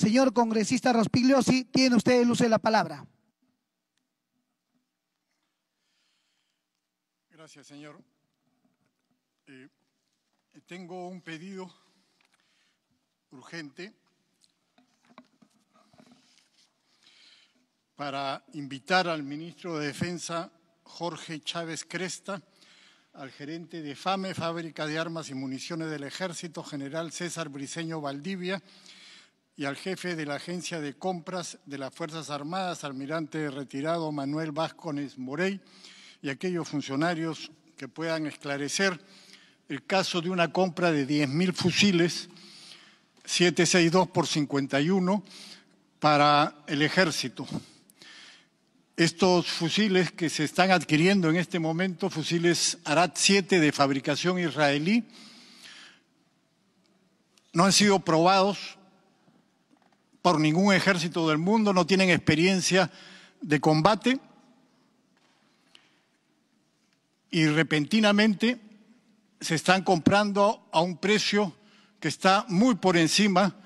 Señor congresista Rospigliosi, tiene usted el uso de la palabra. Gracias, señor. Eh, tengo un pedido urgente para invitar al ministro de Defensa, Jorge Chávez Cresta, al gerente de FAME, Fábrica de Armas y Municiones del Ejército, general César Briceño Valdivia, y al jefe de la Agencia de Compras de las Fuerzas Armadas, almirante retirado Manuel Vázquez Morey, y aquellos funcionarios que puedan esclarecer el caso de una compra de 10.000 fusiles 762 por 51 para el ejército. Estos fusiles que se están adquiriendo en este momento, fusiles Arat 7 de fabricación israelí, no han sido probados ningún ejército del mundo, no tienen experiencia de combate y repentinamente se están comprando a un precio que está muy por encima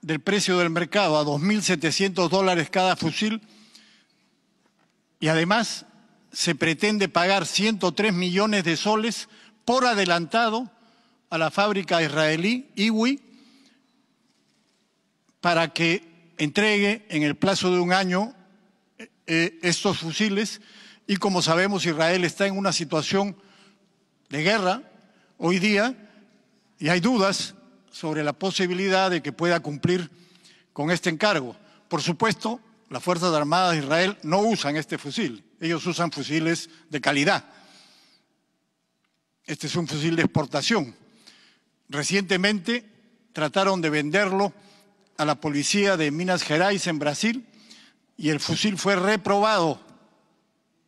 del precio del mercado, a 2.700 dólares cada fusil, y además se pretende pagar 103 millones de soles por adelantado a la fábrica israelí IWI para que entregue en el plazo de un año eh, eh, estos fusiles y como sabemos Israel está en una situación de guerra hoy día y hay dudas sobre la posibilidad de que pueda cumplir con este encargo. Por supuesto, las Fuerzas Armadas de Israel no usan este fusil, ellos usan fusiles de calidad. Este es un fusil de exportación. Recientemente trataron de venderlo a la policía de Minas Gerais en Brasil y el fusil fue reprobado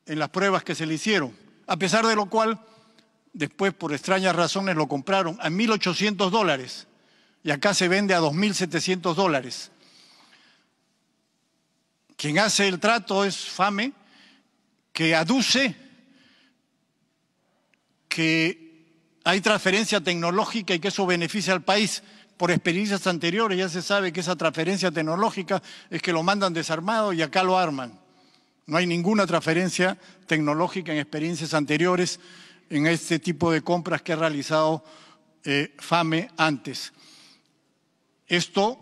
en las pruebas que se le hicieron, a pesar de lo cual después por extrañas razones lo compraron a 1.800 dólares y acá se vende a 2.700 dólares. Quien hace el trato es Fame, que aduce que hay transferencia tecnológica y que eso beneficia al país por experiencias anteriores ya se sabe que esa transferencia tecnológica es que lo mandan desarmado y acá lo arman. No hay ninguna transferencia tecnológica en experiencias anteriores en este tipo de compras que ha realizado eh, FAME antes. Esto,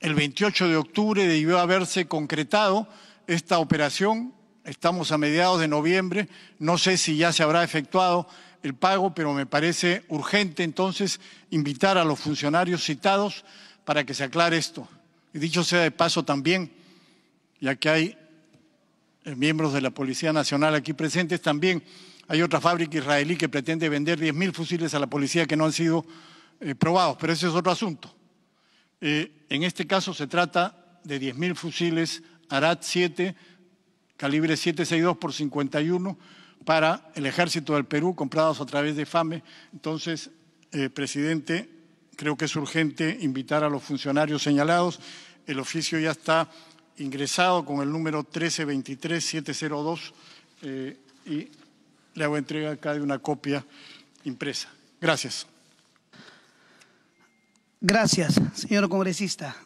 el 28 de octubre debió haberse concretado esta operación. Estamos a mediados de noviembre. No sé si ya se habrá efectuado el pago, pero me parece urgente entonces invitar a los funcionarios citados para que se aclare esto. Y dicho sea de paso también, ya que hay eh, miembros de la Policía Nacional aquí presentes, también hay otra fábrica israelí que pretende vender 10.000 fusiles a la policía que no han sido eh, probados, pero ese es otro asunto. Eh, en este caso se trata de 10.000 fusiles Arat 7, calibre 762 por 51 para el ejército del Perú comprados a través de FAME. Entonces, eh, presidente, creo que es urgente invitar a los funcionarios señalados. El oficio ya está ingresado con el número 1323702 eh, y le hago entrega acá de una copia impresa. Gracias. Gracias, señor congresista.